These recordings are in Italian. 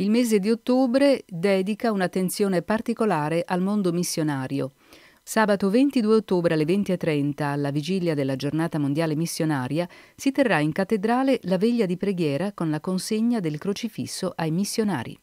Il mese di ottobre dedica un'attenzione particolare al mondo missionario. Sabato 22 ottobre alle 20.30, alla vigilia della giornata mondiale missionaria, si terrà in cattedrale la veglia di preghiera con la consegna del crocifisso ai missionari.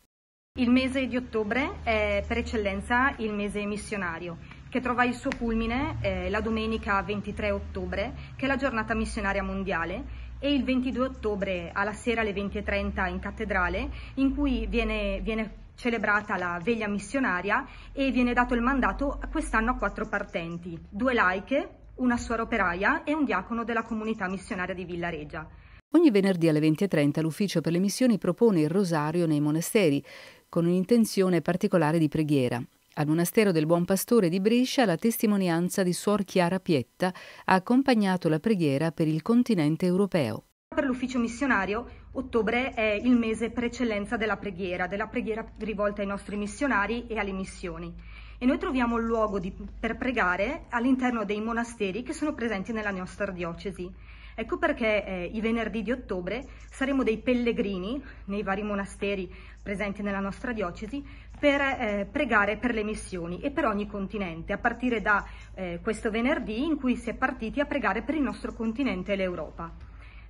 Il mese di ottobre è per eccellenza il mese missionario, che trova il suo culmine eh, la domenica 23 ottobre, che è la giornata missionaria mondiale e il 22 ottobre alla sera alle 20.30 in cattedrale in cui viene, viene celebrata la veglia missionaria e viene dato il mandato quest'anno a quattro partenti, due laiche, una suora operaia e un diacono della comunità missionaria di Villareggia. Ogni venerdì alle 20.30 l'Ufficio per le Missioni propone il rosario nei monasteri, con un'intenzione particolare di preghiera. Al monastero del Buon Pastore di Brescia la testimonianza di Suor Chiara Pietta ha accompagnato la preghiera per il continente europeo. Per l'ufficio missionario ottobre è il mese per eccellenza della preghiera, della preghiera rivolta ai nostri missionari e alle missioni. E noi troviamo il luogo di, per pregare all'interno dei monasteri che sono presenti nella nostra diocesi. Ecco perché eh, i venerdì di ottobre saremo dei pellegrini nei vari monasteri presenti nella nostra diocesi per eh, pregare per le missioni e per ogni continente, a partire da eh, questo venerdì in cui si è partiti a pregare per il nostro continente e l'Europa.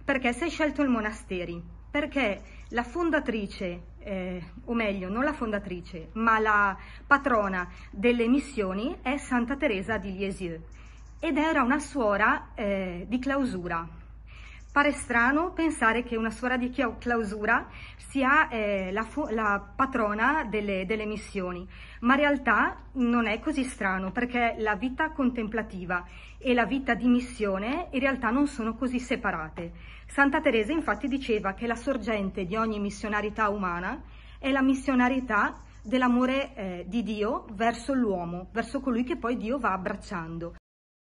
Perché si è scelto il monasteri? Perché la fondatrice, eh, o meglio, non la fondatrice, ma la patrona delle missioni è Santa Teresa di Lisieux ed era una suora eh, di clausura, Pare strano pensare che una suora di clausura sia eh, la, la, patrona delle, delle missioni, ma in realtà non è così strano perché la vita contemplativa e la vita di missione in realtà non sono così separate. Santa Teresa infatti diceva che la sorgente di ogni missionarità umana è la missionarità dell'amore eh, di Dio verso l'uomo, verso colui che poi Dio va abbracciando.